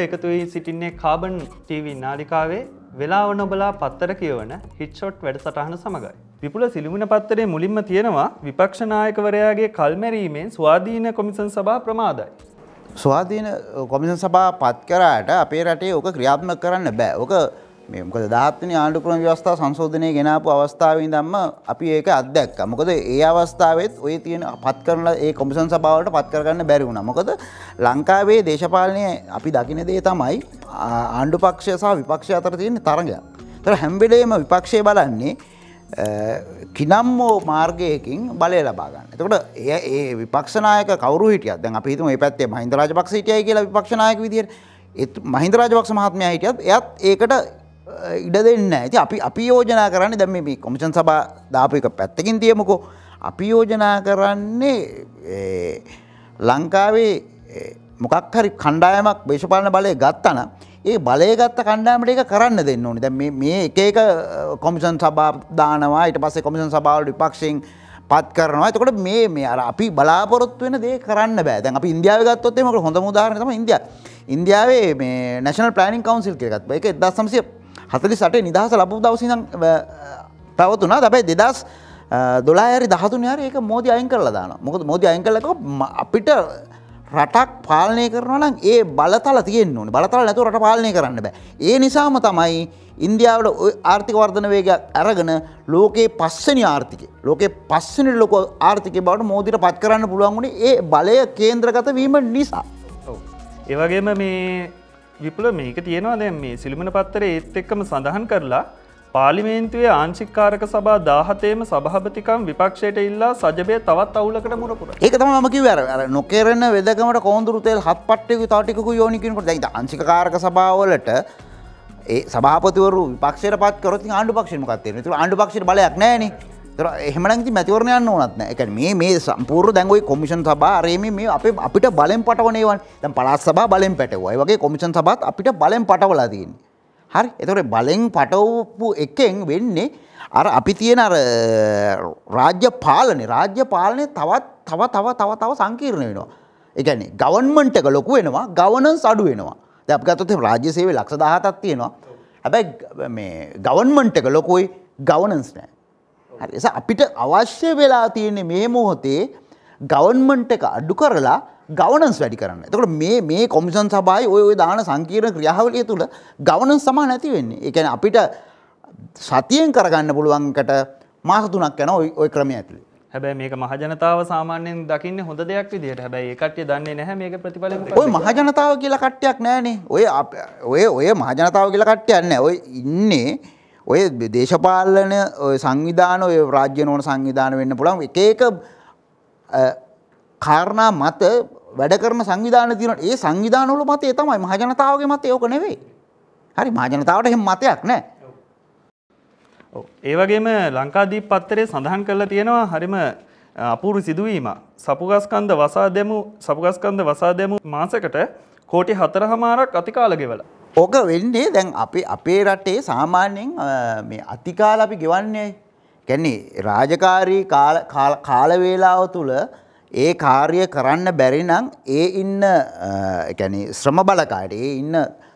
ඔබ එකතුවයි සිටින්නේ carbon TV නාලිකාවේ වෙලාව නොබලා පත්තර කියවන හිට්ෂොට් වැඩසටහන සමඟයි. විපුල සිලිමුණ පත්තරේ මුලින්ම තියෙනවා විපක්ෂනායකවරයාගේ කල්මැරීමෙන් ස්වාධීන කොමිසන් සභා ප්‍රමාදයි. ස්වාධීන කොමිසන් සභා පත් කරාට අපේ රටේ ඕක ක්‍රියාත්ම කරන්න බෑ ඕක මේ මොකද 17 වෙනි ආණ්ඩු ක්‍රම ව්‍යවස්ථා සංශෝධනය ගෙනාපු අවස්ථාවේ ඉඳන්ම අපි ඒක අත්දැක්කා. මොකද ඒ අවස්ථාවෙත් ඔය තියෙන පත් කරන ඒ කොමිෂන් සභාවට පත් කරගන්න බැරි වුණා. මොකද ලංකාවේ දේශපාලනයේ අපි දකින දේ තමයි ආණ්ඩු පක්ෂය සහ විපක්ෂය අතර තියෙන තරඟය. ඒතර හැම වෙලේම විපක්ෂය බලන්නේ කිනම්මෝ මාර්ගයකින් බලය ලබා ගන්න. එතකොට එය ඒ විපක්ෂනායක කවුරු හිටියත් දැන් අපි හිතමු මේ පැත්තේ මහින්ද රාජපක්ෂ හිටියයි කියලා විපක්ෂනායක විදියට ඒ මහින්ද රාජපක්ෂ මහත්මයා හිටියත් එයත් ඒකට ඉඩ දෙන්න ඇති අපි අපි යෝජනා කරන්න දැම මේ කොමිෂන් සබා දාපු එක පැත්තකින් තියමුකෝ අපි යෝජනා කරන්නේ ලංකාවේ මොකක් හරි කණ්ඩායමක් භේෂපාලන බලය ගත්තන ඒ බලය ගත්ත කණ්ඩාමට එක කරන්න දෙන්න ඕනි දැ මේ එකක කොමිසන් සබා දානවා යට පස්සේ කොමිසන් සබාවට විපක්ෂෙන් පත් කරනවා එතකොට මේ මේ අර අපි බලාපොරොත්තු වෙන දේ කරන්න බෑ දැන් අප ඉන්දියාව ගත්තොත් මට හොඳ මුදාරනම ඉන්දිය ඉන්දියාවේ මේ නැශනල් පලනිින් කවන්සිල් කරගත් එක දසම්සිය හතලි සටේ නිදහස ලබපු දවසිනම් පැවතුනා දැබයි දෙදස් දොලාඇරි දහතුන යාර ඒක මෝදි අයින් කරලා දාන මොකද මෝදි අයින් කරලක අපිට රටක් පාලනය කරනවනම් ඒ බලතල තියෙන් ඕන බලතල නැතු රට පාලනය කරන්න බෑ ඒ නිසාම තමයි ඉන්දියාවට ආර්ථික වර්ධන වේග ඇරගෙන ලෝකයේ පස්සනි ආර්ථික ලෝකේ පස්සනි ලොක ආර්ථික බවට මෝදිට පත් කරන්න පුළුවන් වුණේ ඒ බලය කේන්ද්‍රගත වීම නිසා ඒවගේම මේ විපුල මේක තියෙනවා දැන් මේ සිලිමන පත්තර ඒත් එක්කම සඳහන් කරලා පාලිමේන්තුවේ ආංචික්කාරක සබා දාහතේම සභහපතිකම් විපක්ෂයට ඉල්ලා සජබය තවත් අවුලකට මුරපුර ඒක තම මකිව අර නොකෙරෙන වෙදකමට කෝන්දුරුතෙල් හත් පට්ටයකු තාටිකු යෝනිකින්කට දැයිත අංචිකාරක සභාවලට ඒ සභාපතිවරු විපක්ෂයට පත් කරති ආණඩු පක්ෂණමකත්තේ තුර ආණඩු පක්ෂණ බලයක් නෑනේ තර එහමනති මැතිවරණයන්න ඕනත්න එක මේ මේ සම්පූර් දැන්ගයි කොමිෂන් සභාරයම මේ අප අපිට බලෙන් පටවනේවන් තැන් පලස් සබා බලෙන් පැටවයි වගේ කොමිෂන් සබත් අපිට බලෙන් පටවලාදීන්. හරි එතොට බලෙන් පටවපු එකෙන් වෙන්නේ අර අපි තියෙන අර රාජ්‍ය පාලනය රාජ්‍ය පාලනය තවත් තව තව තව තව සංකීර්ණ වෙනවා. එකන ගවන්මන්ට එක ලොකු වෙනවා ගවනන් සඩු වෙනවා දැප ගතත රාජ්‍ය සේවේ ලක්ෂ දහතත් තියෙනවා හැබැයි ගවන්මන්ට එක ලොකුයි ගවනන්ස් නෑ හරි අපිට අවශ්‍ය වෙලා තියෙන්නේ මේ මොහොතේ ගවන්මන්ට් එක අඩු කරලා ගවනස් වැඩි කරන්න එතකට මේ මේ කොමිසන් සබයි ඔය දාන සංකීර්ණ ක්‍රියාවලිය තුළ ගවනන් සමා නැති වෙන්නේ එකන අපිට සතියෙන් කරගන්න පුළුවන්කට මාසතුනක් යන ඔය ක්‍රමය ඇතුළේ හැබැයි මේක මහජනතාව සාමාන්‍යයෙන් දකින්න හොඳ දෙයක් විදිහට හැබැයි ඒ කට්ටිය දන්නේ නැහැ මේක ප්‍රතිඵල ඔය මහජනතාව කියලා කට්ටියක් නැහනේ ඔය ඔය ඔය මහජනතාව කියලා කට්ටියක් නැහැ ඔය ඉන්නේ ඔය දේශපාලන සංවිධාන ඔය රාජ්‍ය නෝන සංවිධාන වෙන්න පුළුවන් එක එක කාරණා මත වැඩ කරන සංවිධාන තියෙනවා. ඒ සංවිධාන වල මතය තමයි මහජනතාවගේ මතය ඕක නෙවෙයි. හරි මහජනතාවට එහෙම මතයක් නැහැ. ඔව්. ඒ වගේම ලංකාදීප පත්තරේ සඳහන් කරලා තියෙනවා හරිම අපූරු සිදුවීම. සපුගස්කන්ද වසා දෙමු සපුගස්කන්ද වසා දෙමු මාසෙකට කෝටි 4 හමාරක් අතිකාල ගෙවලා ඕක වෙන්නේ දැන් අපි අපේ රටේ සාමාන්‍යයෙන් මේ අතිකාල අපි ගෙවන්නේ කියන්නේ රාජකාරී කාල වේලාව තුල ඒ කාර්ය කරන්න බැරි නම් ඒ ඉන්න يعني ශ්‍රම බලකායට ඒ ඉන්න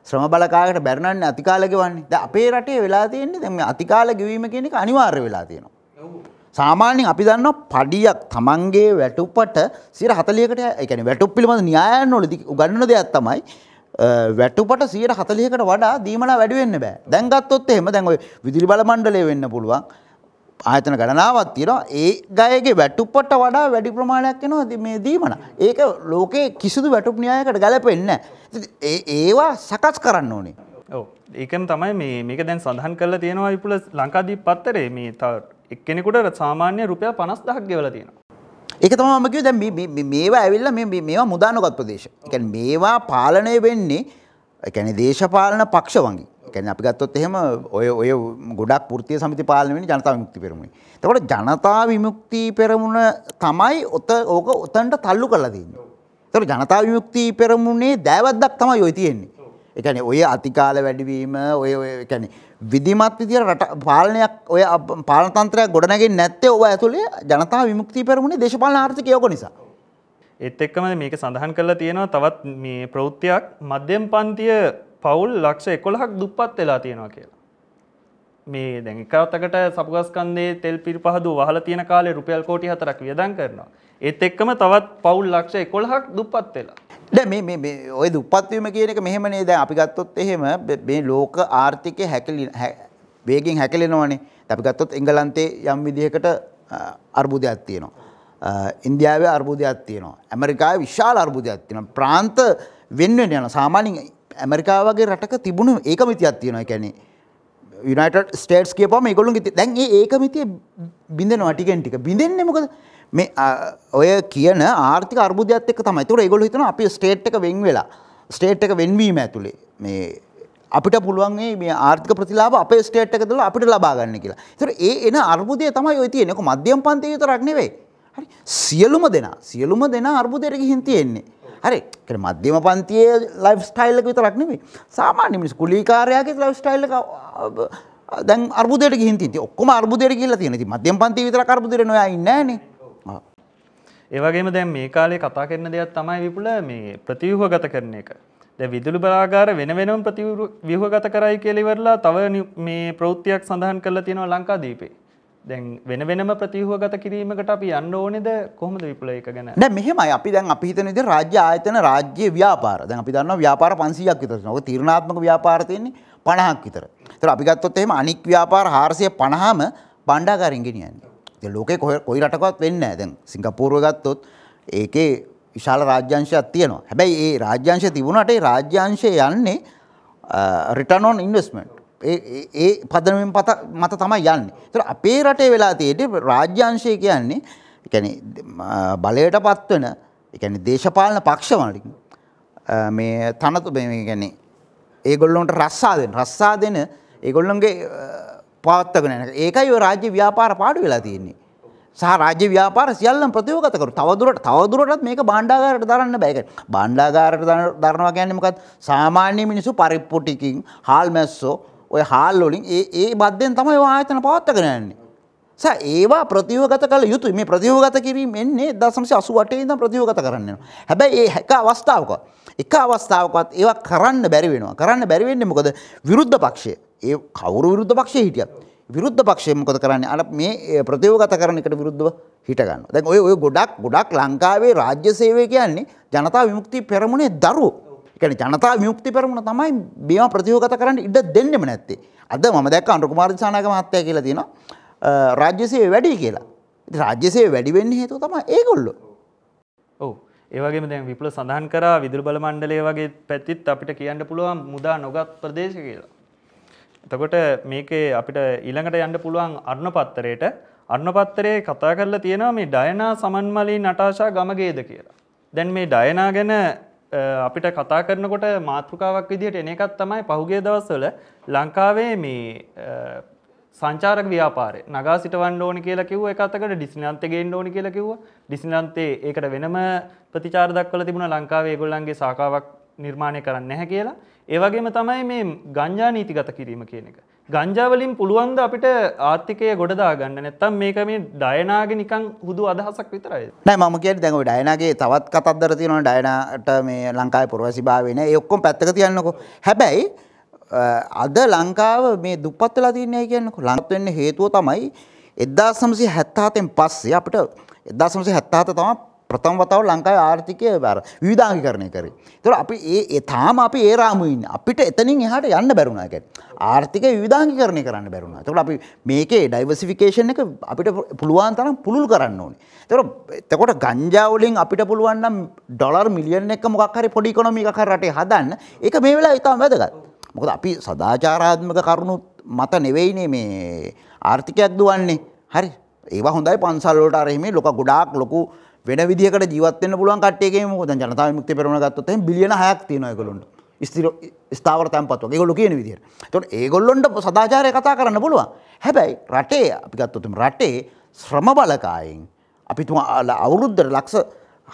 ශ්‍රම බලකායකට බැරි නම් අතිකාල ගෙවන්නේ. දැන් අපේ රටේ වෙලා තියෙන්නේ දැන් මේ අතිකාල ගෙවීම කියන එක අනිවාර්ය වෙලා තියෙනවා. සාමාන්‍යයෙන් අපි දන්නවා පඩියක් Tamange වැටුපට 40%කට ඒ කියන්නේ වැටුප් පිළිබඳ න්‍යායන් වලදී උගන්වන දෙයක් තමයි වැටුපට සියයට හතලියකට වඩා දීමනා වැඩිවෙන්න බෑ දැන්ගත්තොත් එහෙම දැන් ඔය විදුලි බල මණ්ඩලය වෙන්න පුළුවන් ආයතන ගණනාවක් තියෙනවා ඒ ගයගේ වැටුපට වඩා වැඩි ප්‍රමාණයක් එනවා මේ දීමන. ඒක ලෝකයේ කිසිදු වැටුප් න්‍යායකට ගැලපෙන්නේ නැහැ. ඒවා සකස් කරන්න ඕනේ. ඔව්. ඒකම තමයි මේ මේක දැන් සඳහන් කරලා තියෙනවා විපුල ලංකාදීප පත්තරේ මේ තව එක්කෙනෙකුට සාමාන්‍ය රුපියල් 50000ක් ගෙවලා තියෙනවා. ඒක තමයි මම කිව්වේ දැන් මේ මේවා ඇවිල්ලා මේ මේවා මුදානගත ප්‍රදේශ. ඒ කියන්නේ මේවා පාලනය වෙන්නේ ඒ කියන්නේ දේශපාලන පක්ෂ වංගි. ඒ කියන්නේ අපි ගත්තොත් එහෙම ඔය ඔය ගොඩක් වෘත්තීය සමිති පාලනය වෙන්නේ ජනතා විමුක්ති පෙරමුණේ. එතකොට ජනතා විමුක්ති පෙරමුණ තමයි ඔත ඕක ඔතනට තල්ලු කරලා තියෙන්නේ. එතකොට ජනතා විමුක්ති පෙරමුණේ දෑවැද්දක් තමයි ඔය තියෙන්නේ. එකැන ඔය අතිකාල වැඩිවීම ඔය එකැන විදිමත් විදිර රට පාලනයක් ඔය පාලතන්ත්‍රයක් ගොඩනගෙන් නැත්තේ ඔය ඇතුළේ ජනතා විමුක්ති පෙරමුණේ දේශපාල ආර්ථකයෝක නිසා. එත් එක්කම මේක සඳහන් කරලා තියෙනවා තවත් මේ ප්‍රෞත්තියක් මධ්‍යම් පන්තිය පවුල් ලක්ෂ එකොළහක් දුප්පත් වෙලා තියෙනවා කියල. මේ දැන් එකවතකට සපුගස්කන්දේ තෙල් පිරිපහදු වහල තියෙන කාලේ රුපියල් කෝටි හතරක් වියදම් කරනවා. ඒත් එක්කම තවත් පවුල් ලක්ෂ 11ක් දුප්පත් වෙලා. දැන් මේ මේ මේ ওই දුප්පත් වීම කියන එක මෙහෙමනේ දැන් අපි ගත්තොත් එහෙම මේ ලෝක ආර්ථිකය හැකලි වේගෙන් හැකලෙනවනේ. අපි ගත්තොත් එංගලන්තේ යම් විදිහකට අර්බුදයක් තියෙනවා. ඉන්දියාවේ අර්බුදයක් තියෙනවා. ඇමරිකාවේ විශාල අර්බුදයක් තියෙනවා. ප්‍රාන්ත වෙන වෙන යන සාමාන්‍යයෙන් ඇමරිකාව වගේ රටක තිබුණු ඒකමිතියක් තියෙනවා. ඒ කියන්නේ යුනයිට ස්ටේට්ස් කියපම එකගොලුන් ති දැන් ඒක මිතිය බිඳනවා ටිකෙන් ටික බිඳෙන්නේ මොකද මේ ඔය කියන ආර්ථික අර්බුදයක් එක්ක තමයි තුර ඒගොල්ලෝ හිතනවා අපි ස්ටේට් එක වෙන් වෙලා ස්ටේට් එක වෙන්වීම ඇතුලේ මේ අපිට පුළුවන් මේ ආර්ථික ප්‍රතිලාභ අපේ ස්ටේට් එක දාලා අපිට ලබා ගන්න කියලා. ඒතර ඒ එන අර්බුදය තමයි ඔය තියෙන්නේ. කො මධ්‍යම පන්තියේ විතරක් නෙවෙයි. හරි සියලුම දෙනා සියලුම දෙනා අර්බුදයට ගිහින් තියෙන්නේ. හරි කියන්නේ මධ්‍යම පන්තියේ ලයිෆ් ස්ටයිල් එක විතරක් නෙමෙයි. සාමාන්‍ය මිනිස් කුලීකාරයාගේ ලයිෆ් ස්ටයිල් එක දැන් අර්බුදයට ගිහින් තියෙන. ඉතින් ඔක්කොම අර්බුදයට ගිහිල්ලා තියෙන. ඉතින් මධ්‍යම පන්තියේ විතරක් අර්බුදයට නෝයා ඉන්නේ නැහනේ. ඒ වගේම දැන් මේ කාලේ කතා කරන දේවල් තමයි විපුල මේ ප්‍රතිව්‍යුහගත කරන එක. දැන් විදුලි බලාගාර වෙන වෙනම ප්‍රතිව්‍යුහගත කරයි කියලා ඉවරලා තව මේ ප්‍රවෘත්තියක් සඳහන් කරලා තියෙනවා ලංකාදීපේ. දැන් වෙන වෙනම ප්‍රතිහෝගත කිරීමකට අපි යන්න ඕනෙද කොහොමද විපුල එක ගැන දැ මෙහෙමයි අපි දැන් අපි හිතන විදිහට රාජ්‍ය ආයතන රාජ්‍ය ව්‍යාපාර දැන් අපි දන්නවා ව්‍යාපාර 500ක් විතර තියෙනවා. ඔක තීරණාත්මක ව්‍යාපාර තියෙන්නේ 50ක් විතර. ඒතර අපි ගත්තොත් එහෙම අනික් ව්‍යාපාර 450ම බණ්ඩාගාරෙන් ගෙනියන්නේ. දැන් ලෝකේ කොයි රටකවත් වෙන්නේ නැහැ. දැන් සිංගප්පූරුව ගත්තොත් ඒකේ විශාල රාජ්‍යංශයක් තියෙනවා. හැබැයි ඒ රාජ්‍යංශය තිබුණාට ඒ රාජ්‍යංශය යන්නේ රිටර්න් ඔන් ඉන්වෙස්ට්මන්ට් ඒ පදනමින් පත මත තමයි යන්නේ. ඒතර අපේ රටේ වෙලා තියෙන්නේ රාජ්‍යාංශය කියන්නේ يعني බලයට පත්වන يعني දේශපාලන පක්ෂ වලින් මේ තනතු මේ يعني ඒගොල්ලොන්ට රස්සා දෙන රස්සා දෙන ඒගොල්ලොන්ගේ පවත්වාගෙන යන ඒකයි ඔය රාජ්‍ය ව්‍යාපාර පාඩු වෙලා තියෙන්නේ. සහ රාජ්‍ය ව්‍යාපාර සියල්ලම ප්‍රතිවගත කරු. තවදුරට තවදුරටත් මේක භාණ්ඩාගාරයට දරන්න බෑ. ඒක භාණ්ඩාගාරයට දරනවා කියන්නේ මොකක්ද? සාමාන්‍ය මිනිස්සු පරිප්පු ටිකින්, හාල් මැස්සෝ, ওই හාල් වලින් ඒ ඒ බද්දෙන් තමයි ඔය ආයතන පවත්වාගෙන යන්නේ. සා ඒවා ප්‍රතිවගත කළ යුතුයි. මේ ප්‍රතිවගත කිරීම එන්නේ 1988 ඉඳන් ප්‍රතිවගත කරන්න වෙනවා. හැබැයි ඒ එක අවස්ථාවක එක අවස්ථාවකවත් ඒවා කරන්න බැරි වෙනවා. කරන්න බැරි වෙන්නේ මොකද? විරුද්ධ පක්ෂය. ඒ කවුරු විරුද්ධ පක්ෂයේ හිටියත් විරුද්ධ පක්ෂය මොකද කරන්නේ? අර මේ ප්‍රතිවගත කරන එකට විරුද්ධව හිට ගන්නවා. දැන් ඔය ඔය ගොඩක් ගොඩක් ලංකාවේ රාජ්‍ය සේවය කියන්නේ ජනතා විමුක්ති පෙරමුණේ දරුවෝ. එකන ජනතා විමුක්ති පෙරමුණ තමයි බියම ප්‍රතියෝගත කරන්න ඉඩ දෙන්නෙම නැත්තේ. අද මම දැක්ක අනුකුමාරදිසානාග මහත්තය කියලා තියෙනවා රාජ්‍යසය වැඩි කියලා. රාජ්‍යසය වැඩිවෙන්න හේතු තම ඒගොල්ලො. ඔවු. ඒවගේ දැ විපල සඳහන් කර විදුර බල මණ්ඩලය වගේ පැත්තිත් අපිට කියන්න පුළුවන් මුදා නොගත් ප්‍රදේශ කියලා. එතකොට මේකේ අපිට ඊළඟට යන්න පුළුවන් අර්ණ පත්තරයට අන්න පත්තරේ කතා කරලා තියෙනවා මේ ඩයනා සමන්මලී නටාශා ගමගේද කියලා. දැන් මේ ඩයනා ගැන අපිට කතා කරනකොට මාතෘකාවක් විදිහට එන එකත් තමයි පහුගේ දවස්වල ලංකාවේ මේ සංචාරක ව්‍යාපාරය නගා සිටවන්න ඕනි කියලා කිව්ව එක අතකට ඩිස්නිලන්තගෙන් ඕනි කියලා කිව්ව ඩිස්නිලන්තේ ඒකට වෙනම ප්‍රතිචාර දක්වලා තිබුණා ලංකාවේ ඒගොල්ලන්ගේ සාකාවක් නිර්මාණය කරන්න නැහැ කියලා ඒවගේම තමයි මේ ගංජා නීතිගත කිරීම කියන එක. ගංජාවලින් පුළුවන්ද අපිට ආර්ථිකය ගොඩදා ගන්න නැත්තම් මේක මේ ඩයනාග නිකං හුදු අදහසක් විතරයි නෑ මම කිය දැඟ ඩයනගේ තවත් කතත්දර තියෙන ඩයනට මේ ලංකායි පුරවැසි භාවන එක්කොම් පැත්තක තියන්නකො හැබැයි අද ලංකාව මේ දුපත්වෙලා තියන්නේ කියන්නක ලංත්වෙන්න හේතුව තමයි එදදාසමසි හැත්තාතෙන් පස්සේ අපට එදදාසමසි හැත්තාත තම ප්‍රථම වතාවට ලංකාවේ ආර්ථිකය අර විවිධාංගීකරණය කරේ. ඒතකොට අපි ඒ තාම අපි ඒ රාමුවේ ඉන්නේ. අපිට එතනින් එහාට යන්න බැරුණා. ඒ ආර්ථිකය විවිධාංගීකරණය කරන්න බැරුණා. ඒතකොට අපි මේකේ ඩයිවර්සිෆිකේෂන් එක අපිට පුළුවන් තරම් පුළුල් කරන්න ඕනේ. ඒතකොට එතකොට ගංජා වලින් අපිට පුළුවන් නම් ඩොලර් මිලියන් එක මොකක් හරි පොඩි ඉකොනොමි එකක් හරි රටේ හදන්න. ඒක මේ වෙලාවේ ඉතාම වැදගත්. මොකද අපි සදාචාරාත්මක කරුණු මත නෙවෙයිනේ මේ ආර්ථිකයක් දුවන්නේ. හරි. ඒවා හොඳයි පන්සල් වලට අරහිමේ ලොක ගොඩාක් ලොකු වෙන විදිහකට ජීවත් වෙන්න පුළුවන් කට්ටියගේ මොකද දැන් ජනතා විමුක්ති පෙරමුණ ගත්තොත් එහෙනම් බිලියන 6ක් තියෙනවා ඒගොල්ලොන්ට. ස්ථිර ස්ථාවර තැන්පත් වගේ ඒගොල්ලෝ කියන විදිහට. එතකොට ඒගොල්ලොන්ට සදාචාරය කතා කරන්න පුළුවන්. හැබැයි රටේ අපි ගත්තොත් රටේ ශ්‍රම බලකායෙන් අපි තුමා අවුරුද්දට ලක්ෂ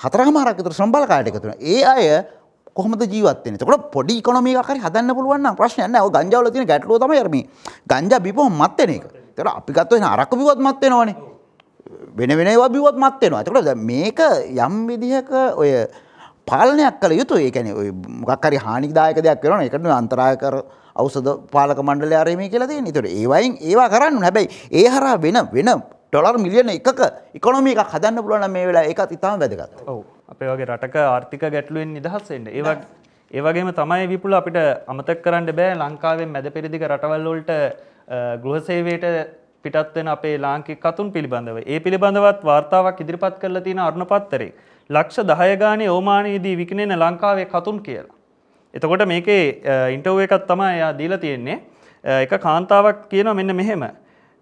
හතරහමාරක් විතර ශ්‍රම බලකායට එකතු වෙනවා. ඒ අය කොහොමද ජීවත් වෙන්නේ? එතකොට පොඩි ඉකොනොමි එකක් හරි හදන්න පුළුවන් නම් ප්‍රශ්නයක් නැහැ. ඔය ගංජා වල තියෙන ගැටලුව තමයි අර මේ ගංජා බිපුවම මත් වෙන එක. එතකොට අපි ගත්තොත් එහෙනම් අරක්කු බිව්වත් මත් වෙනවනේ. වෙන වෙන ඒවා බිව්වොත් මත් වෙනවා. එතකොට මේක යම් විදිහක ඔය පාලනයක් කළ යුතුයි. ඒ කියන්නේ ඔය මොකක් හරි හානිදායක දෙයක් වෙනවනේ. ඒකට අන්තරාය කර ඖෂධ පාලක මණ්ඩලය ආරෙමි කියලා තියෙනවා. ඒතකොට ඒ වයින් ඒවා කරන්න. හැබැයි ඒ හරහා වෙන වෙන ඩොලර් මිලියන එකක ඉකොනොමි එකක් හදන්න පුළුවන් නම් මේ වෙලාවේ ඒකත් ඉතාම වැදගත්. ඔව්. අපේ වගේ රටක ආර්ථික ගැටලුවෙන් නිදහස් වෙන්න. ඒවත් ඒ වගේම තමයි විපුල අපිට අමතක කරන්න බෑ ලංකාවේ මැද පෙරදිග රටවල් වලට ගෘහසේවයට පිටත් වෙන අපේ ලාංකික කතුන් පිළිබඳව ඒ පිළිබඳවත් වාර්තාවක් ඉදිරිපත් කරලා තියෙන අරුණ පත්තරේ ලක්ෂ 10 ගානේ ඕමානයේදී විකිණෙන ලංකාවේ කතුන් කියලා. එතකොට මේකේ ඉන්ටර්වයු එකක් තමයි එයා දීලා තියෙන්නේ. එක කාන්තාවක් කියනවා මෙන්න මෙහෙම.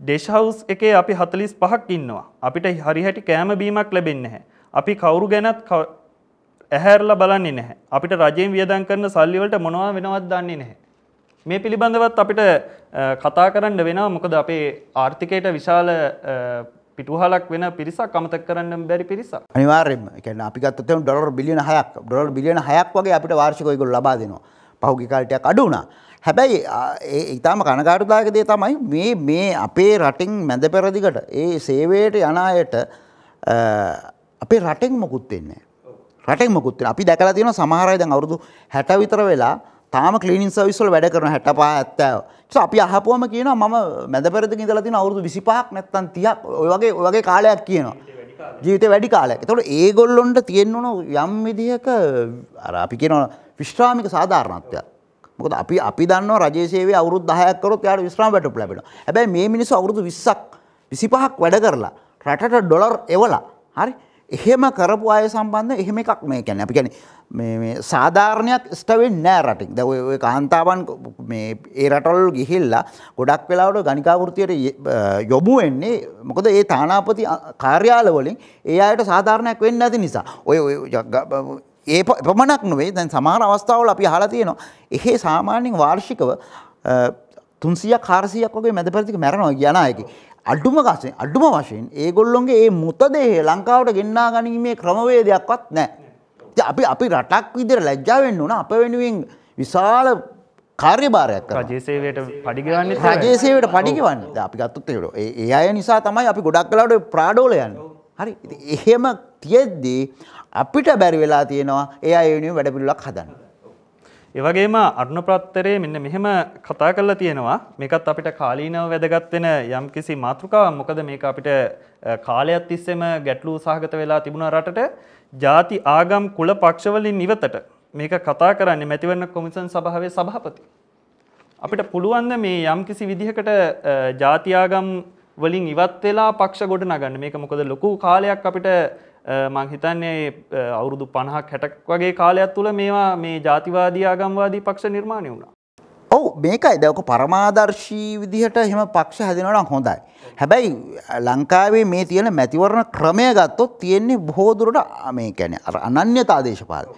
ඩෙෂ් හවුස් එකේ අපි 45ක් ඉන්නවා. අපිට හරිහැටි කෑම බීමක් ලැබෙන්නේ නැහැ. අපි කවුරු ගැනත් ඇහැරලා බලන්නේ නැහැ. අපිට රජයෙන් වියදම් කරන සල්ලි වලට මොනවා වෙනවද දන්නේ නැහැ. මේ පිළිබඳවත් අපිට කතා කරන්න වෙනවා මොකද අපේ ආර්ථිකයට විශාල පිටුහලක් වෙන පිරිසක් අමතක් කරන්න බැරි පිරිසක් අනිවාර්යෙන්ම කියන්නේ අපි ගත්තොත් ඩොලර් බිලියන 6ක් ඩොලර් බිලියන 6ක් වගේ අපිට වාර්ෂිකව ඒගොල්ලෝ ලබා දෙනවා පහුගිය කාලටයක් අඩු වුණා හැබැයි ඒ ඉතාම කනගාටුදායක දේ තමයි මේ මේ අපේ රටින් මැද පෙරදිගට ඒ සේවයට යන අයට අපේ රටෙන් මොකුත් වෙන්නේ නැහැ රටෙන් මොකුත් වෙන්නේ අපි දැකලා තියෙනවා සමහර අය දැන් අවුරුදු 60 විතර වෙලා තාම කලීනින් සවිස්වල වැඩ කරන හැට පහ ඇත්තාව අපි අහපුුවම කියන ම මැදපැරදි ඉඳල තින අවුදු විසිපහක් නැත්තන් තියක් ඔයගේ ඔයගේ කාලයක් කියනවා ජීවිත වැඩි කාලයක් තොට ඒගොල්ලොන්ට තියෙන්වුණු යම් විදිහක අරාපි කියනවන විශ්්‍රාමික සාධාරණත්වයක් මොකද අපි අපි දන්න රජේසේ අවුරුද දහයක්කරොත් යාට විශ්‍රාම වැටපු ලැබෙන හැබැයි මේ මිනිස් අවුරුදු විස්සක් විසිපහක් වැඩ කරලා රටට ඩොලර් එවලා හරි එහෙම කරපු අය සම්බන්ධ එහෙම එකක් මේ කියන්නේ අපි කියන්නේ සාධාරණයක් ස්ටවෙන් නෑ රටින්. දැන් ඔය ඔය කාන්තාවන් මේ ඒ රටවල ගිහිල්ලා ගොඩක් වෙලාවට ගණිකා වෘත්තියට යොමු වෙන්නේ මොකද ඒ තානාපති කාර්යාල වලින් ඒ අයට සාධාරණයක් වෙන්නේ නැති නිසා. ඔය ඔය ඒ පමණක් නෙවෙයි දැන් සමහර අවස්ථාවල අපි අහලා තියෙනවා. එහේ සාමාන්‍යයෙන් වාර්ෂිකව තුන්සිය කාරසියක් වගේ මැදපැතික මැරනවා යනායකි. අඩුම කසේ අඩුම වශයෙන් ඒගොල්ලොන්ගේ ඒ මුතදේ ලංකාවට ගෙන්නා ගනීමේ ක්‍රමවේදයක්වත් නෑ අපි අපි රටක් විදිර ලැජ්ජාවෙන් වුන අප වෙනුවෙන් විශාල කාර්යභාරයක් රජේසේවයට පඩිගවන්න රජේසේවට පඩිගවන්න අපි ගත්තුත්තේට ඒ අය නිසා තමයි අපි ගොඩක් කලාට ප්‍රාඩෝලයන්න හරි එහෙම තියෙද්දී අපිට බැරි වෙලා තියෙනවා ඒ අයුනිය වැඩපිල්ලක් හදන්න ඒවගේම අරුණ ප්‍රත්තරේ මෙන්න මෙහෙම කතා කරලා තියෙනවා මේකත් අපිට කාලීනව වැදගත් වෙන යම් කිසි මාතෘකාවක් මොකද මේක අපිට කාලයක් තිස්සේම ගැටලු සහගත වෙලා තිබුණා රටට ಜಾති ආගම් කුල පක්ෂවලින් ඉවතට මේක කතා කරන්නේ මැතිවරණ කොමිසම් සභාවේ සභාපති අපිට පුළුවන් මේ යම් කිසි විදිහකට ಜಾති ආගම් වලින් ඉවත් වෙලා පක්ෂ ගොඩ නගන්න මේක මොකද ලොකු කාලයක් අපිට මං හිතන්නේ අවුරුදු පණහක් හැටක් වගේ කාලයක් තුළ මේවා මේ ජාතිවාදී ආගම්වාදී පක්ෂ නිර්මාණය වුණා. ඔව් මේකයි දැන් ඔක පරමාදර්ශී විදිහට එහෙම පක්ෂ හැදෙනවා නම් හොඳයි. හැබැයි ලංකාවේ මේ තියෙන මැතිවරණ ක්‍රමය ගත්තොත් තියෙන්නේ බොහෝ දුරට මේ කියන්නේ අර අනන්‍යතා දේශපාලනය.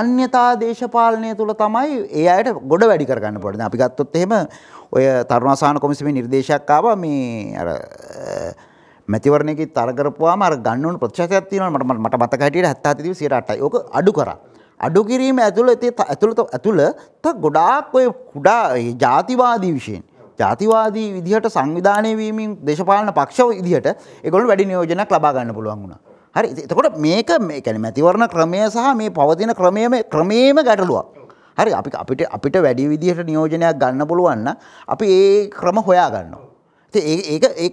අනන්‍යතා දේශපාලනය තුළ තමයි ඒ අයට ගොඩ වැඩි කරගන්න පුළුවන්. අපි ගත්තොත් එහෙම ඔය තරුණාසහන කොමිසමේ නිර්දේශයක් ආවා මේ අර මැතිවරණයකේ තර කරපුවාම අර ගන්න ඕන ප්‍රතිශතයක් තියෙනවා මට මට මතක හැටියට 77 108යි. ඕක අඩු කරා. අඩු කිරීම ඇතුළත ඇතුළත ඇතුළත ගොඩාක් ඔය කුඩා ජාතිවාදී විශයෙන් ජාතිවාදී විදිහට සංවිධානය වීමෙන් දේශපාලන පක්ෂ විදිහට ඒගොල්ලෝ වැඩි නියෝජනයක් ලබා ගන්න පුළුවන් වුණා. හරි එතකොට මේක මේ කියන්නේ මැතිවරණ ක්‍රමය සහ මේ පවතින ක්‍රමයේම ක්‍රමයේම ගැටලුවක්. හරි අපි අපිට අපිට වැඩි විදිහට නියෝජනයක් ගන්න පුළුවන් නම් අපි ඒ ක්‍රම හොයා ගන්නවා. ඒ ඒක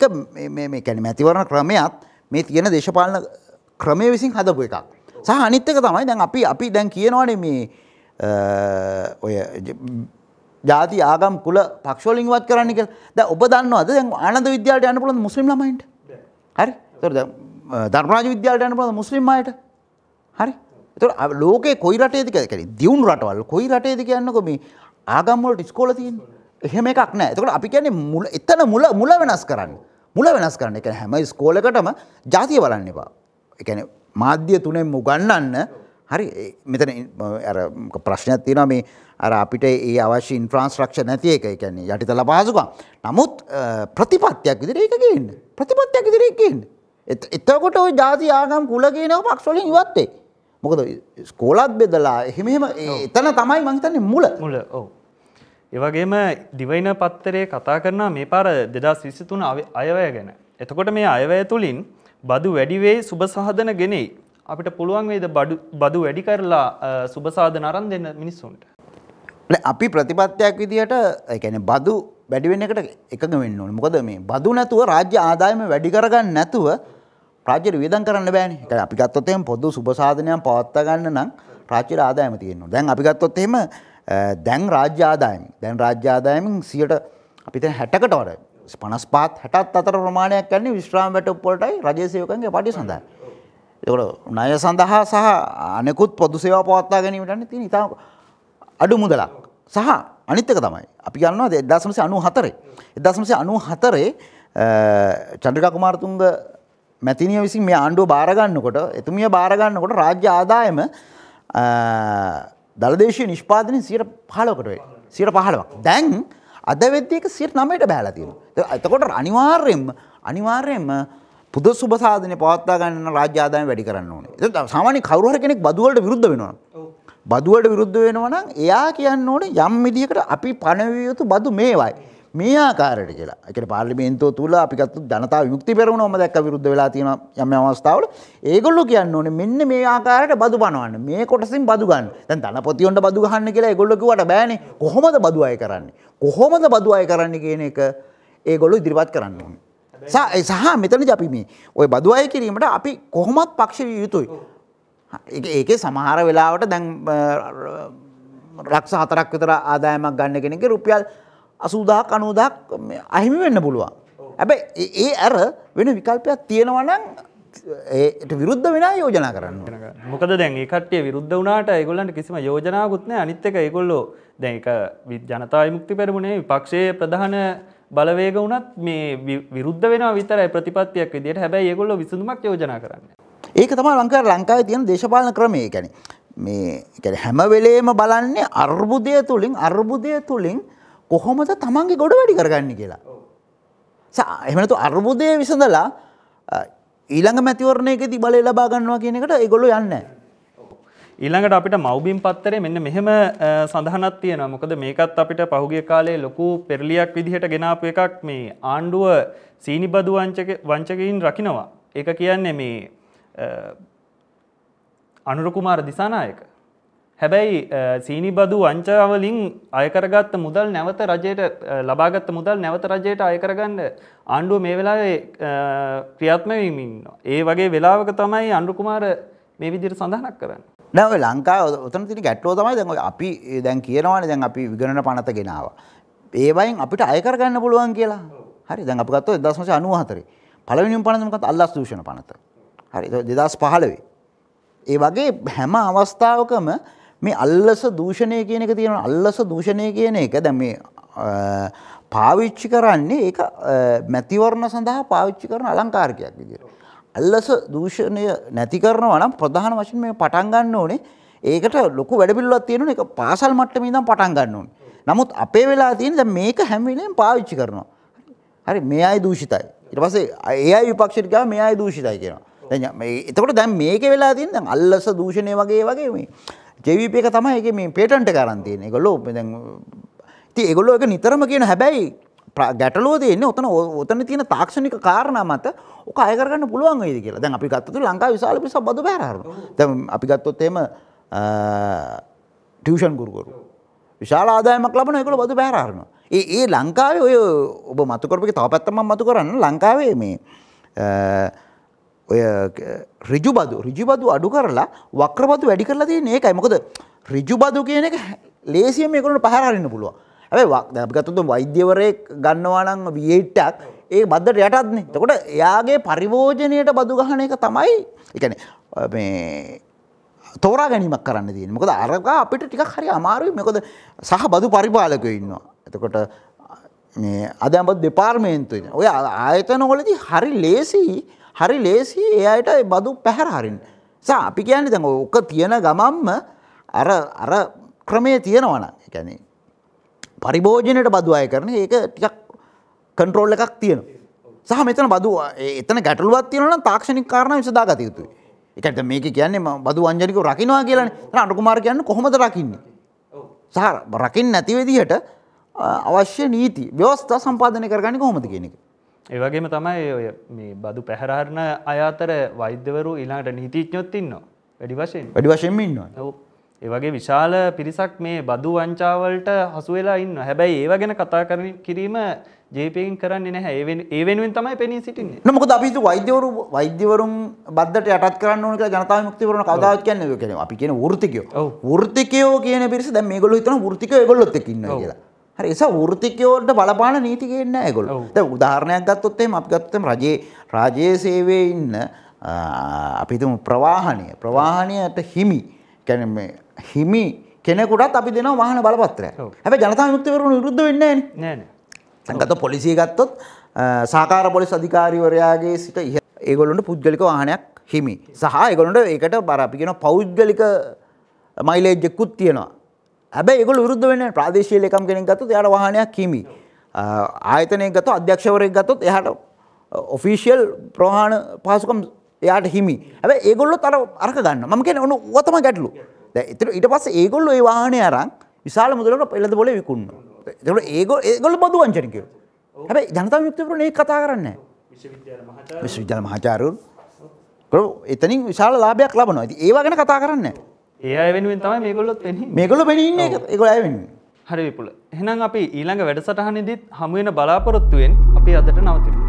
කැන මැතිවරණ ක්‍රමයත් මේ තියෙන දේශපාලන ක්‍රමය විසින් හදපු එකක්. සහ අනිත්තක තමයි දැන් අපි අපි දැන් කියනවානේ මේ ඔය ජාති ආගම් කුල පක්ෂෝලින් වත් කරන්න කියලා. දැන් ඔබ දන්නවද දැන් ආනන්ද විද්‍යාලයට යන්න පුළුවන් මුස්ලිම් ළමයින්ට? හරි. ඒතකොට දැන් ධර්මරාජ විද්‍යාලයට යන්න පුළුවන් මුස්ලිම් අයට. හරි. ඒතකොට ලෝකේ කොයි රටේද කියලා කියන්නේ දියුණු රටවල් කොයි රටේද කියන්නකො මේ ආගම් වලට ඉස්කෝල තියෙන්නේ? එහෙම එකක් නෑ. එතකොට අපි කියන්නේ මුල එතන මුල මුල වෙනස් කරන්න. මුල වෙනස් කරන්න. ඒ කියන්නේ හැම ස්කෝලකටම ಜಾතිය බලන්න එපා. ඒ කියන්නේ මාධ්‍ය තුනෙන් උගන්වන්න හරි මෙතන අර ප්‍රශ්නයක් තියෙනවා මේ අර අපිට ඒ අවශ්‍ය ඉන්ෆ්‍රාස්ට්‍රක්චර් නැති එක. ඒ කියන්නේ යටිතල පහසුකම්. නමුත් ප්‍රතිපත්තියක් විදිහට ඒක ගේන්න. ප්‍රතිපත්තියක් විදිහට ගේන්න. එතකොට ওই ಜಾති ආගම් කුල කියන පක්ෂ වලින් ඉවත් වෙයි. මොකද ස්කෝලත් බෙදලා එහෙම එහෙම එතන තමයි මං හිතන්නේ මුල. මුල. ඔව්. ඒවගේම දිවයින පත්තරේ කතා කරනා මේ පාර දෙදස් විසිතුන අයවය ගැන. එතකොට මේ අයවය තුළින් බදු වැඩිවේ සුභසාධන ගෙනෙයි. අපිට පුළුවන් වෙයිද බදු වැඩි කරලා සුභසාධන අරන් දෙන්න මිනිස්සුන්ට. අපි ප්‍රතිපත්තියක් විදිහට එකන බදු වැඩිවෙන්න එකට එකඟ වෙන්න ඕන මොකද මේ බදු නැතුව රාජ්‍ය ආදායම වැඩි කරගන්න නැතුව රාජ්‍යට වියදම් කරන්න බෑනේ. ඒක අපි ගත්තොත් එහෙම පොදු සුභසාධනයක් පවත්වා ගන්න නම් රාජ්‍ය ආදායම තියෙනවා. දැන් අපි ගත්තොත් එහෙම දැන් රාජ්‍යාදායම දැන් රාජ්‍යාදායමින් සියට අපිත හැටකට වර පනස්පාත් හැටත් අතර ප්‍රමාණයක් කන්නේ විශ්‍රාම වැට උපොලටයි රජයසයකන්ගේ පටි සඳහා. එකට නය සඳහා සහ අනෙකුත් පොදු සේවා පවත්තා ගැනීමටන්න තින ඉතා අඩු මුදලක් සහ අනිත්තක තමයි අපි ගන්නවා එදසමසය අනු හතරේ එදසමසය අනු හතරේ චන්ද්‍රකා කුමාරතුන්ග මැතිනිය විසින් මේ ආණ්ඩුව භාරගන්නකොට එතුමිය භාරගන්නකොට රාජ්‍ය ආදායම දළදේශය නිෂ්පාදනය සියට පහලොකටේ සියට පහලවක් දැන් අද වෙද්‍යක සිට නමයට බෑලතිීම. එතකොට අනිවාර්යෙන්ම අනිවාර්යෙන්ම පුද සුබසාධනය පවත්තා ගන්න රාජ්‍යාදාය වැඩි කරන්න ඕනේ සාමානි කවරුහර කෙනෙක් බදුවලට විරුද්ධ වෙනවා. බදුවට විරුද්ධ වෙනවනම් එයා කියන්න ඕනේ යම් විදිහකට අපි පණවිය යුතු බදු මේවයි. මේ ආකාරයට කියලා. ඒ කියන්නේ පාර්ලිමේන්තුව තුල අපි ගත්ත ජනතා විමුක්ති පෙරමුණම දැක්ක විරුද්ධ වෙලා තියෙන යම් යම් අවස්ථාවල ඒගොල්ලෝ කියන්නේ ඕනේ මෙන්න මේ ආකාරයට බදු පනවන්න. මේ කොටසින් බදු ගන්න. දැන් ධනපතියොන්ට බදු ගහන්න කියලා ඒගොල්ලෝ කිව්වට බෑනේ. කොහොමද බදු අය කරන්නේ? කොහොමද බදු අය කරන්නේ කියන එක ඒගොල්ලෝ ඉදිරිපත් කරන්න ඕනේ. සහ මෙතනදී අපි මේ ওই බදු අය කිරීමට අපි කොහොමත් පක්ෂ යුතුයි. ඒකේ සමහර වෙලාවට දැන් රක්ෂ හතරක් විතර ආදායමක් ගන්න කෙනෙක්ගේ රුපියල් අසූදාක් අනුදාක් අහිමි වෙන්න පුළුවන්. ඇැබයි ඒ ඇර වෙන විකල්පයක් තියෙනවනං ඒට විරුද්ධ වෙන යෝජනා කරන්න මොකද දැන් කටේ විරුද්ධ වනාට ඒගොල්ලන්ට කිසිම යෝජනාවකුත්න අනිත්තක ඒගොල්ලෝ දැක ජනතාව මුක්ති පැරමුණේ පක්ෂය ප්‍රධාන බලවේග වනත් මේ විරුද්ධ වෙන විතරයි ප්‍රතිපත්තියක් විදිට හැබැයි ඒගොල්ලො විසඳමක් යෝජනා කරන්න ඒක තම ලංකාර ලංකාව තියෙන දේශපාලන ක්‍රමය කැන මේ හැමවෙලේම බලන්නේ අර්බුදය තුළින් අර්බුදය තුළින් කොහොමද තමන්ගේ ගොඩ වැඩි කරගන්න කියලා එමනතු අර්බුදය විසඳලා ඊළඟ මැතිවරණයකති බලය ලබා ගන්නවා කියන එකට ඒගොල්ලො යන්න ඊළඟට අපිට මවබිම් පත්තරේ මෙන්න මෙහෙම සඳහනත් තියෙන මොකද මේකත් අපිට පහුගේ කාලේ ලොකු පෙරලියක් විදිහට ගෙනාපු එකක් මේ ආණ්ඩුව සීනිබදු වංචකයින් රකිනවා. එක කියන්නේ මේ අනුරකුමාර දිසානායක හැබැයි සීනිබදු වංචාවලින් අයකරගත්ත මුදල් නැවත රජයට ලබාගත්ත මුදල් නැවත රජයට අයකරගන්න ආණ්ඩුව මේ වෙලා ක්‍රියාත්මවීමන්න. ඒ වගේ වෙලාවක තමයි අන්ඩුකුමාර මේ විදිර සඳහනක් කරන්න. නැව ලංකා ඔතන තින ගැට්ලෝ තමයි දැ අපි දැන් කියනවාන දැන් අපි විගණන පනත ගෙනාව. ඒවයින් අපිට අයකරගන්න පුළුවන් කියලා හරි දැන් අපිගත්ව දස්මස අනුවහතර පලවිනිම් පනතමකත් අල්ලස් දූෂණ පනත. හරි දෙදස් පහලවේ. ඒ වගේ හැම අවස්ථාවකම මේ අල්ලස දූෂණය කියන එක තියෙනවා අල්ලස දූෂණය කියන එක දැන් මේ පාවිච්චි කරන්නේ ඒක මැතිවරණ සඳහා පාවිච්චි කරන අලංකාරකයක් විදිහට. අල්ලස දූෂණය නැති කරනවා නම් ප්‍රධාන වශයෙන් මේ පටන් ගන්න ඕනේ ඒකට ලොකු වැඩපිළිවෙලක් තියෙනවනේ ඒක පාසල් මට්ටමේ ඉඳන් පටන් ගන්න ඕනේ. නමුත් අපේ වෙලා තියෙන දැන් මේක හැම වෙලෙම පාවිච්චි කරනවා. හරි මේ අය දූෂිතයි. ඊට පස්සේ ඒ අය විපක්ෂයට ගියා මේ අය දූෂිතයි කියනවා. දැන් එතකොට දැන් මේකේ වෙලා තියෙන දැන් අල්ලස දූෂණය වගේ වගේ මේ ජවිප එක තමයි එක මේ පේටන්ට කරන්තියන එකගොල්ලෝ ති එගොල්ලෝ එක නිතරම කියන හැබැයි ගැටලෝ දෙන්නේ ඔතන ඔතන තියෙන තාක්ෂණික කාරණා මත ඕක අය කරගන්න පුළුවන් වෙයිද කියලා. දැන් අපි ගත්තොත් ලංකාව විශාල පිරිසක් බදු බෑරහරනවා. දැන් අපි ගත්තොත් එහෙම ටියුෂන් ගුරුවරු විශාල ආදායමක් ලබන ඒගොල්ලෝ බදු බෑරහරනවා. ඒ ඒ ලංකාවේ ඔය ඔබ මතු කරපු එක තව පැත්තක් මම මතු කරන්න ලංකාවේ මේ ඔය රිජු බදු රිජු බදු අඩු කරලා වක්‍ර බදු වැඩි කරලා තියෙන ඒකයි මොකද රිජු බදු කියන එක ලේසියෙන් මේකට පහර හරින්න පුළුවන්. හැබැයි ගත්තොත් වෛද්‍යවරයෙක් ගන්නවා නම් V8ක් ඒ බද්දට යටත්නේ. එතකොට එයාගේ පරිභෝජනයට බදු ගහන එක තමයි ඒ කියන්නේ මේ තෝරා ගැනීමක් කරන්න තියෙන්නේ. මොකද අරගා අපිට ටිකක් හරි අමාරුයි. මොකද සහ බදු පරිපාලකයෝ ඉන්නවා. එතකොට මේ අදඹ දෙපාර්තමේන්තුවේ ඔය ආයතන වලදී හරි ලේසියි හරි ලේසි ඒ අයට බදු පැහැර හරින්න. සා අපි කියන්නේ දැන් ඕක තියෙන ගමම්ම අර අර ක්‍රමේ තියෙනවනම් ඒ කියන්නේ පරිභෝජනයට බදු අය කරන ඒක ටිකක් කන්ට්‍රෝල් එකක් තියෙනවා. සහ මෙතන බදු එතන ගැටලුවක් තියෙනවා නම් තාක්ෂණික කාරණා විසඳාගත යුතුයි. ඒ කියන්නේ මේක කියන්නේ බදු වංජනිකව රකින්නවා කියලානේ. එතන අනුකුමාර කියන්නේ කොහොමද රකින්නේ? ඔව්. සහ රකින්න නැති විදිහට අවශ්‍ය නීති ව්‍යවස්ථා සම්පාදනය කරගන්නේ කොහොමද කියන එක. ඒවගේම තමයි ඔය මේ බදු පැහරහරණ අයාතර වෛද්‍යවරු ඊලාට නීතිඥොත්තින්නවා වැඩි වශයෙන් වැඩි වශයෙන් ඉන්නවා ඒවගේ විශාල පිරිසක් මේ බදු වංචාවලට හසුවෙලා ඉන්න හැබැයි ඒව ගැන කතා කරන කිරීම ජේපයෙන් කරන්න නැහැ ඒ වෙනුවෙන් තමයි පෙනී සිටින්නේ නමුකද අපි වෛද්‍යවරු වෛද්‍යවරුම් බද්දට යටත් කරන්න ඕනක ජනතා මුක්තිවරණ කවදාවත් කියන්නේ ඔය කියන්නේ අපි කියන වෘත්තිකයෝ වෘත්තිකයෝ කියන පිරිස දැන් මේගොල්ලෝ හිතන වෘත්තිකයෝ ඒගොල්ලොත් එක්ක ඉන්නවා කියලා හරි ඒස වෘතිකයෝට බලපාන නීති ගේන්නේ නැහැ ඒගොල්ලෝ. දැන් උදාහරණයක් ගත්තොත් එහෙම අපි ගත්තොත් රජයේ රාජයේ සේවයේ ඉන්න අපි හිතමු ප්‍රවාහණය ප්‍රවාහණයට හිමි කියන්නේ මේ හිමි කෙනෙකුටත් අපි දෙනවා වාහන බලපත්‍රය. හැබැයි ජනතා විමුක්තිවරුන් විරුද්ධ වෙන්නේ නැහැ නේ. දැන් ගත්තොත් පොලිසිය ගත්තොත් සහකාර පොලිස් අධිකාරීවරයාගේ සිට ඒගොල්ලොන්ට පුද්ගලික වාහනයක් හිමි. සහ ඒගොල්ලොන්ට ඒකට බර අපි කියන පෞද්ගලික මයිලේජ්කුත් තියෙනවා. හැබැයි ඒගොල්ලෝ විරුද්ධ වෙන්නේ ප්‍රාදේශීය ලේකම් කෙනෙක් ගත්තොත් එයාට වාහනයක් කිමි. ආයතනයක් ගත්තොත් අධ්‍යක්ෂවරයෙක් ගත්තොත් එයාට ඔෆිෂියල් ප්‍රවාහන පහසුකම් එයාට හිමි. හැබැයි ඒගොල්ලොත් අර අරක ගන්න. මම කියන්නේ ඔන්න ඔය තමයි ගැටලු. දැන් ඊට ඊට පස්සේ ඒගොල්ලෝ ඒ වාහනේ අරන් විශාල මුදලකට පෙළද පොලේ විකුණනවා. ඒකට ඒගොල්ලෝ ඒගොල්ලෝ බදු වංචන කියනවා. හැබැයි ජනතා විමුක්ති පෙරමුණ ඒක කතා කරන්නේ නැහැ. විශ්වවිද්‍යාල මහාචාර්යවරුන් එතනින් විශාල ලාභයක් ලබනවා. ඉතින් ඒවා ගැන කතා කරන්නේ නැහැ. ඒ වෙනුවෙන් තමයි මේගොල්ලොත් මේගොල පෙනන්න එක ඇවෙන් හරි විපුල හෙනම් අපි ඊළඟ වැඩසටහනදිත් හමුවෙන බලාපොරොත්තුවෙන් අපි අදට නවතිම